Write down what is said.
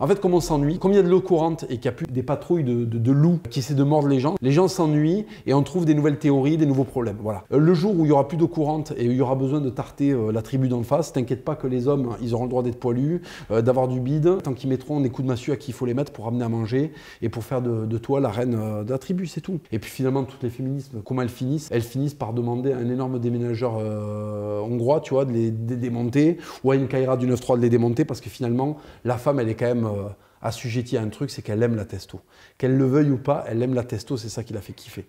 En fait, comme on s'ennuie, comme il y a de l'eau courante et qu'il n'y a plus des patrouilles de, loups qui essaient de mordre les gens, les gens s'ennuient et on trouve des nouvelles théories, des nouveaux problèmes. Voilà. Euh, le jour où il y aura plus d'eau courante et où il y aura besoin de tarter euh, la tribu d'en face, t'inquiète pas que les hommes, ils auront le droit d'être poilus, euh, d'avoir du bide, tant qu'ils mettront des coups de massue à qui il faut les mettre pour amener à manger et pour faire de, toi la reine de la tribu, c'est tout. Et puis finalement, toutes les féminismes, comment elles finissent Elles finissent par demander à un énorme déménageur hongrois, tu vois, de les, démonter, ou à une Kaira du 9-3 de les démonter parce que finalement, la femme, elle est quand même euh, assujettie à un truc, c'est qu'elle aime la testo. Qu'elle le veuille ou pas, elle aime la testo, c'est ça qui la fait kiffer.